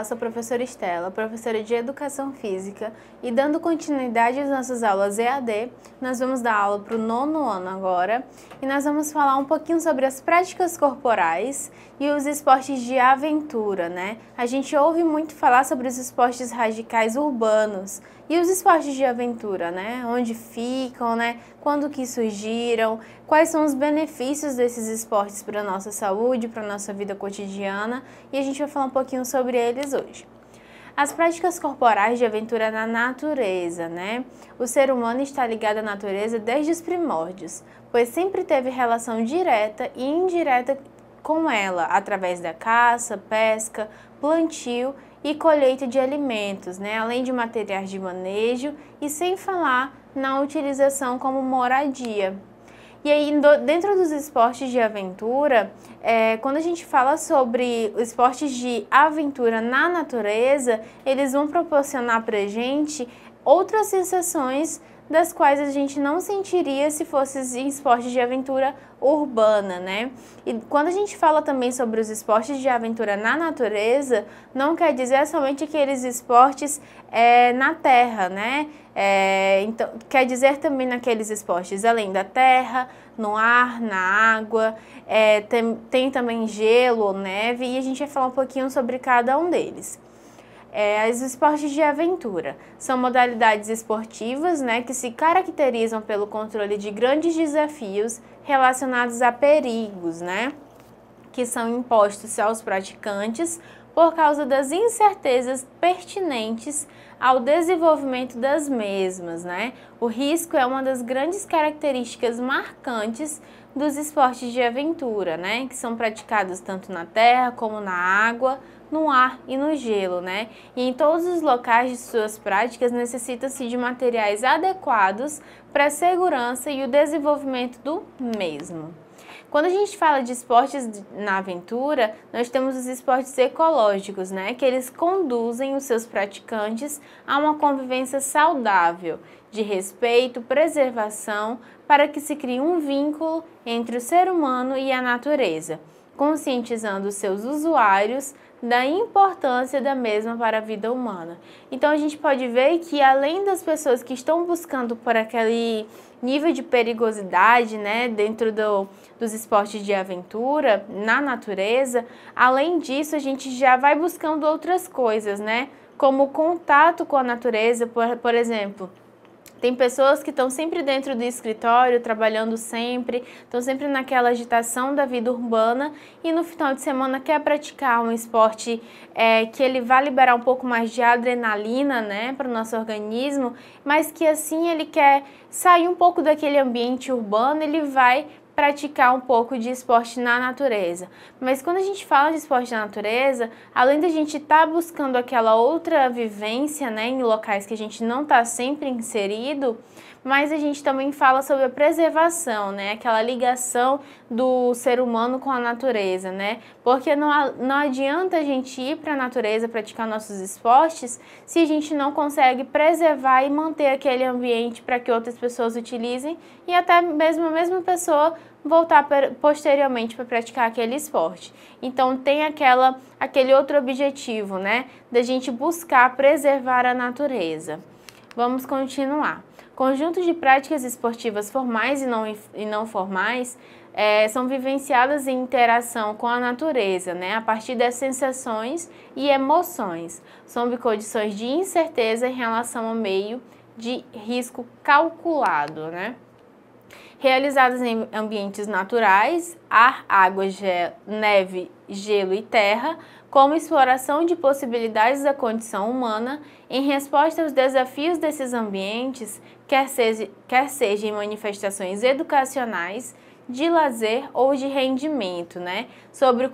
Olá, sou a professora Estela, professora de Educação Física, e dando continuidade às nossas aulas EAD, nós vamos dar aula para o nono ano agora, e nós vamos falar um pouquinho sobre as práticas corporais e os esportes de aventura, né? A gente ouve muito falar sobre os esportes radicais urbanos, e os esportes de aventura, né? Onde ficam, né? Quando que surgiram? Quais são os benefícios desses esportes para a nossa saúde, para a nossa vida cotidiana? E a gente vai falar um pouquinho sobre eles hoje. As práticas corporais de aventura na natureza, né? O ser humano está ligado à natureza desde os primórdios, pois sempre teve relação direta e indireta com ela, através da caça, pesca, plantio e colheita de alimentos, né? além de materiais de manejo e sem falar na utilização como moradia. E aí, dentro dos esportes de aventura, é, quando a gente fala sobre esportes de aventura na natureza, eles vão proporcionar para gente outras sensações das quais a gente não sentiria se fosse em esportes de aventura urbana, né? E quando a gente fala também sobre os esportes de aventura na natureza, não quer dizer somente aqueles esportes é, na terra, né? É, então, quer dizer também naqueles esportes além da terra, no ar, na água, é, tem, tem também gelo, ou neve, e a gente vai falar um pouquinho sobre cada um deles é, os esportes de aventura. São modalidades esportivas né, que se caracterizam pelo controle de grandes desafios relacionados a perigos, né, que são impostos aos praticantes por causa das incertezas pertinentes ao desenvolvimento das mesmas, né? O risco é uma das grandes características marcantes dos esportes de aventura, né? Que são praticados tanto na terra como na água, no ar e no gelo, né? E em todos os locais de suas práticas necessita-se de materiais adequados para a segurança e o desenvolvimento do mesmo. Quando a gente fala de esportes na aventura, nós temos os esportes ecológicos, né? Que eles conduzem os seus praticantes a uma convivência saudável, de respeito, preservação, para que se crie um vínculo entre o ser humano e a natureza conscientizando seus usuários da importância da mesma para a vida humana. Então a gente pode ver que além das pessoas que estão buscando por aquele nível de perigosidade, né, dentro do, dos esportes de aventura, na natureza, além disso a gente já vai buscando outras coisas, né, como contato com a natureza, por, por exemplo, tem pessoas que estão sempre dentro do escritório, trabalhando sempre, estão sempre naquela agitação da vida urbana e no final de semana quer praticar um esporte é, que ele vai liberar um pouco mais de adrenalina né, para o nosso organismo, mas que assim ele quer sair um pouco daquele ambiente urbano, ele vai praticar um pouco de esporte na natureza. Mas quando a gente fala de esporte na natureza, além da gente estar tá buscando aquela outra vivência, né, em locais que a gente não está sempre inserido, mas a gente também fala sobre a preservação, né? Aquela ligação do ser humano com a natureza, né? Porque não, não adianta a gente ir para a natureza praticar nossos esportes se a gente não consegue preservar e manter aquele ambiente para que outras pessoas utilizem e até mesmo a mesma pessoa voltar posteriormente para praticar aquele esporte. Então tem aquela aquele outro objetivo, né, da gente buscar preservar a natureza. Vamos continuar. Conjunto de práticas esportivas formais e não, e não formais é, são vivenciadas em interação com a natureza, né, a partir das sensações e emoções, sob condições de incerteza em relação ao meio de risco calculado. Né? Realizadas em ambientes naturais, ar, água, gel, neve, gelo e terra, como exploração de possibilidades da condição humana em resposta aos desafios desses ambientes, quer seja, quer seja em manifestações educacionais, de lazer ou de rendimento, né? Sobre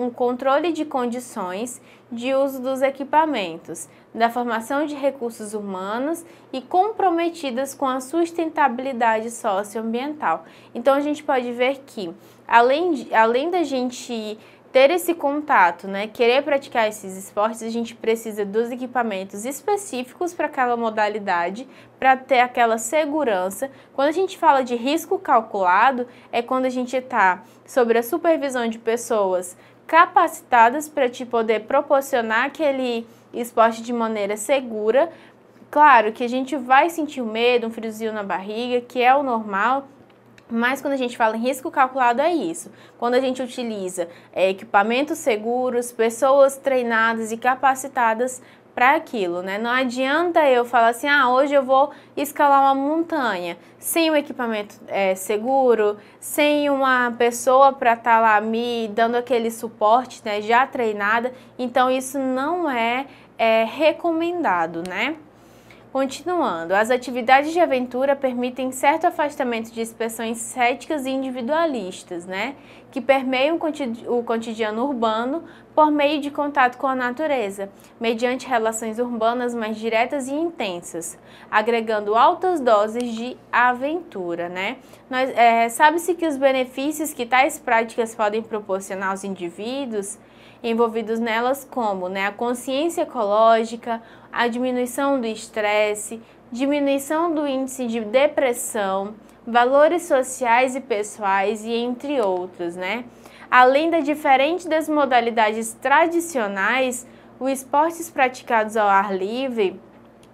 um controle de condições de uso dos equipamentos, da formação de recursos humanos e comprometidas com a sustentabilidade socioambiental. Então a gente pode ver que, além, de, além da gente ter esse contato, né, querer praticar esses esportes, a gente precisa dos equipamentos específicos para aquela modalidade, para ter aquela segurança. Quando a gente fala de risco calculado, é quando a gente está sobre a supervisão de pessoas capacitadas para te poder proporcionar aquele esporte de maneira segura. Claro que a gente vai sentir medo, um friozinho na barriga, que é o normal, mas quando a gente fala em risco calculado é isso. Quando a gente utiliza é, equipamentos seguros, pessoas treinadas e capacitadas para aquilo, né? Não adianta eu falar assim, ah, hoje eu vou escalar uma montanha, sem um equipamento é, seguro, sem uma pessoa para estar tá lá me dando aquele suporte, né? Já treinada. Então isso não é, é recomendado, né? Continuando, as atividades de aventura permitem certo afastamento de expressões céticas e individualistas, né? Que permeiam o cotidiano urbano por meio de contato com a natureza, mediante relações urbanas mais diretas e intensas, agregando altas doses de aventura, né? É, Sabe-se que os benefícios que tais práticas podem proporcionar aos indivíduos envolvidos nelas, como né, a consciência ecológica, a diminuição do estresse, diminuição do índice de depressão, valores sociais e pessoais e entre outros, né? Além da diferente das modalidades tradicionais, os esportes praticados ao ar livre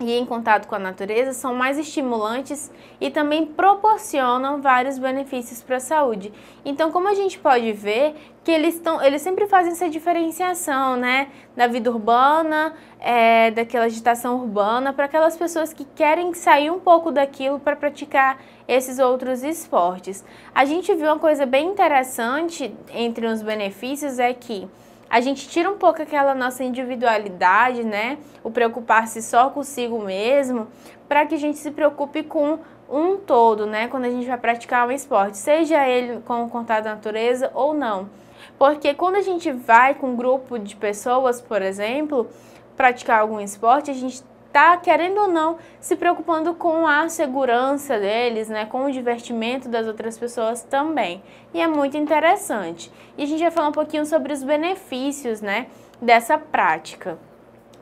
e em contato com a natureza são mais estimulantes e também proporcionam vários benefícios para a saúde. Então, como a gente pode ver, que eles, estão, eles sempre fazem essa diferenciação, né? Da vida urbana, é, daquela agitação urbana, para aquelas pessoas que querem sair um pouco daquilo para praticar esses outros esportes. A gente viu uma coisa bem interessante entre os benefícios é que a gente tira um pouco aquela nossa individualidade, né? O preocupar-se só consigo mesmo, para que a gente se preocupe com um todo, né? Quando a gente vai praticar um esporte, seja ele com o contato da natureza ou não. Porque quando a gente vai com um grupo de pessoas, por exemplo, praticar algum esporte, a gente tá, querendo ou não, se preocupando com a segurança deles, né, com o divertimento das outras pessoas também. E é muito interessante. E a gente vai falar um pouquinho sobre os benefícios, né, dessa prática.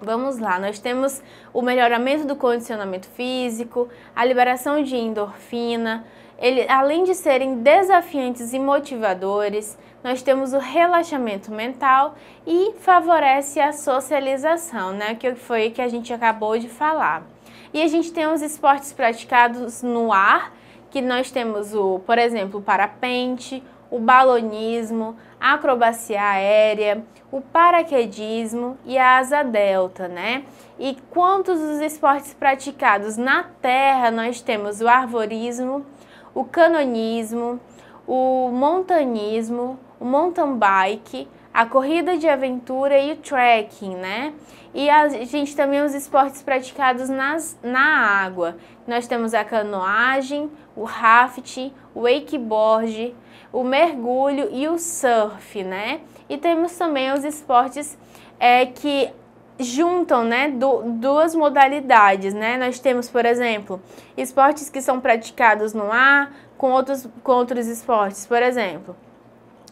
Vamos lá, nós temos o melhoramento do condicionamento físico, a liberação de endorfina, ele, além de serem desafiantes e motivadores, nós temos o relaxamento mental e favorece a socialização, né? Que foi que a gente acabou de falar. E a gente tem os esportes praticados no ar, que nós temos o, por exemplo, o parapente, o balonismo, a acrobacia aérea, o paraquedismo e a asa delta, né? E quantos dos esportes praticados na terra nós temos o arvorismo, o canonismo, o montanismo, o mountain bike, a corrida de aventura e o trekking, né? E a gente também os esportes praticados nas, na água. Nós temos a canoagem, o rafting, o wakeboard, o mergulho e o surf, né? E temos também os esportes é, que juntam né, do, duas modalidades. Né? Nós temos, por exemplo, esportes que são praticados no ar com outros, com outros esportes, por exemplo.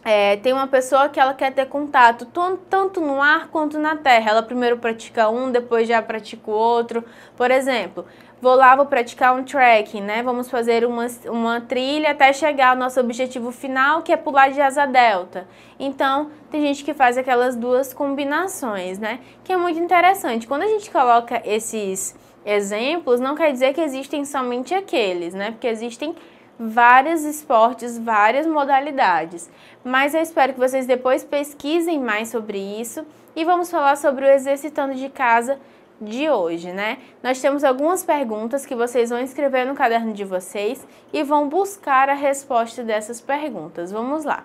É, tem uma pessoa que ela quer ter contato tanto no ar quanto na terra. Ela primeiro pratica um, depois já pratica o outro. Por exemplo, vou lá, vou praticar um trekking, né? Vamos fazer uma, uma trilha até chegar ao nosso objetivo final, que é pular de asa delta. Então, tem gente que faz aquelas duas combinações, né? Que é muito interessante. Quando a gente coloca esses exemplos, não quer dizer que existem somente aqueles, né? Porque existem vários esportes, várias modalidades. Mas eu espero que vocês depois pesquisem mais sobre isso e vamos falar sobre o exercitando de casa de hoje, né? Nós temos algumas perguntas que vocês vão escrever no caderno de vocês e vão buscar a resposta dessas perguntas. Vamos lá.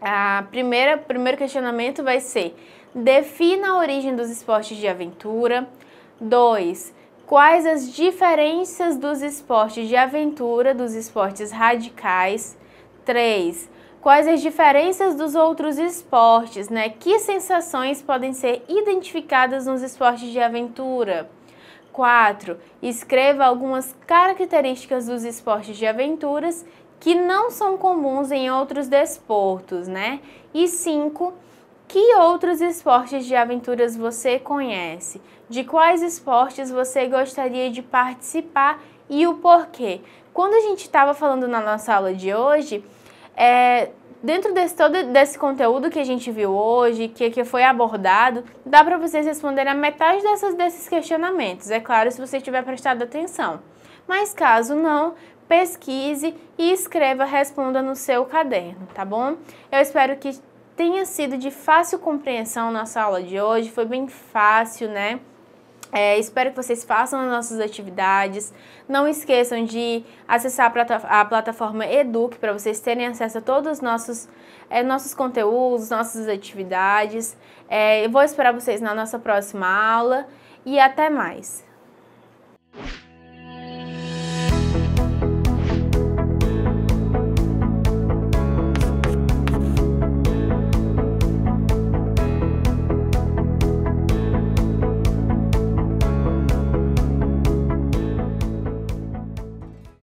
A primeira, primeiro questionamento vai ser: defina a origem dos esportes de aventura. 2. Quais as diferenças dos esportes de aventura, dos esportes radicais? 3. Quais as diferenças dos outros esportes, né? Que sensações podem ser identificadas nos esportes de aventura? 4. Escreva algumas características dos esportes de aventuras que não são comuns em outros desportos, né? E 5. Que outros esportes de aventuras você conhece? de quais esportes você gostaria de participar e o porquê. Quando a gente estava falando na nossa aula de hoje, é, dentro desse todo desse conteúdo que a gente viu hoje, que, que foi abordado, dá para vocês responderem a metade dessas, desses questionamentos, é claro, se você tiver prestado atenção. Mas caso não, pesquise e escreva, responda no seu caderno, tá bom? Eu espero que tenha sido de fácil compreensão nossa aula de hoje, foi bem fácil, né? É, espero que vocês façam as nossas atividades. Não esqueçam de acessar a, plata a plataforma Eduque para vocês terem acesso a todos os nossos, é, nossos conteúdos, nossas atividades. É, eu vou esperar vocês na nossa próxima aula e até mais!